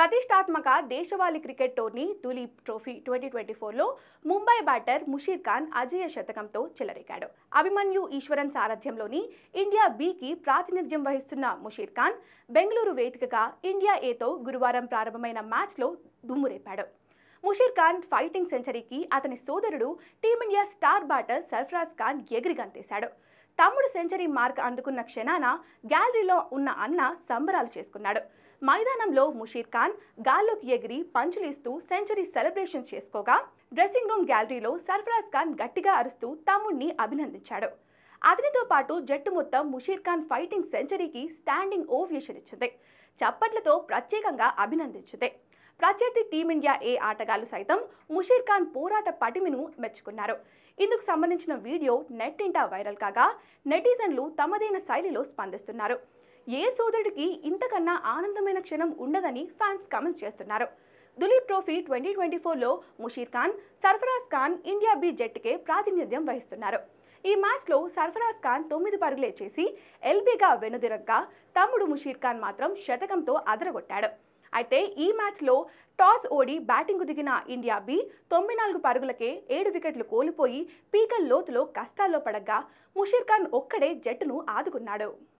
ప్రతిష్టాత్మక దేశవాళీ క్రికెట్ టోర్నీ దులీప్ ట్రోఫీ ట్వంటీ ట్వంటీ ఫోర్లో ముంబై బ్యాటర్ ముషీర్ ఖాన్ అజయ శతకంతో చెలరేగాడు అభిమన్యు ఈశ్వరన్ సారథ్యంలోని ఇండియా బికి ప్రాతినిధ్యం వహిస్తున్న ముషీర్ ఖాన్ బెంగళూరు వేదికగా ఇండియా ఏతో గురువారం ప్రారంభమైన మ్యాచ్లో దుమ్మురేపాడు ముషీర్ ఖాన్ ఫైటింగ్ సెంచరీకి అతని సోదరుడు team india star batter Sarfaraz Khan ఎగిరిగంతేశాడు తమ్ముడు సెంచరీ మార్క్ అందుకున్న క్షణాన గ్యాలరీలో ఉన్న అన్న సంబరాలు చేసుకున్నాడు మైదానంలో ముషీర్ ఖాన్ గాల్లోకి ఎగిరి పంచులిస్తూ సెంచరీ సెలబ్రేషన్ చేసుకోగా డ్రెస్సింగ్ రూమ్ గ్యాలరీలో సర్ఫరాజ్ ఖాన్ గట్టిగా అరుస్తూ తమ్ముణ్ణి అభినందించాడు అతనితో పాటు జట్టు మొత్తం ముషీర్ ఖాన్ ఫైటింగ్ సెంచరీకి స్టాండింగ్ ఓవియేషన్ ఇచ్చింది చప్పట్లతో ప్రత్యేకంగా అభినందించింది ప్రత్యర్థి టీమిండియా ఏ ఆటగాళ్లు సైతం ముషీర్ ఖాన్ పోరాట పటిమిను మెచ్చుకున్నారు ఇందుకు సంబంధించిన వీడియో ఇంటా వైరల్ కాగా నెటిజన్లు తమదైన శైలిలో స్పందిస్తున్నారు ఏ సోదరుడికి ఇంతకన్నా ఆనందమైన క్షణం ఉండదని ఫ్యాన్స్ కామెంట్స్ చేస్తున్నారు దులీప్ ట్రోఫీ ట్వంటీ ట్వంటీ ఫోర్లో ముషీర్ ఖాన్ సర్ఫరాజ్ ఖాన్ ఇండియా బి జట్టుకే ప్రాతినిధ్యం వహిస్తున్నారు ఈ మ్యాచ్లో సర్ఫరాజ్ ఖాన్ తొమ్మిది పరుగులే చేసి ఎల్బీగా వెనుదిరగ్గా తమ్ముడు ముషీర్ ఖాన్ మాత్రం శతకంతో అదరగొట్టాడు అయితే ఈ మ్యాచ్లో టాస్ ఓడి బ్యాటింగ్కు దిగిన ఇండియా బి తొంభై నాలుగు పరుగులకే ఏడు వికెట్లు కోల్పోయి పీకల్ లోతులో కష్టాల్లో పడగా ముషీర్ ఖాన్ ఒక్కడే జట్టును ఆదుకున్నాడు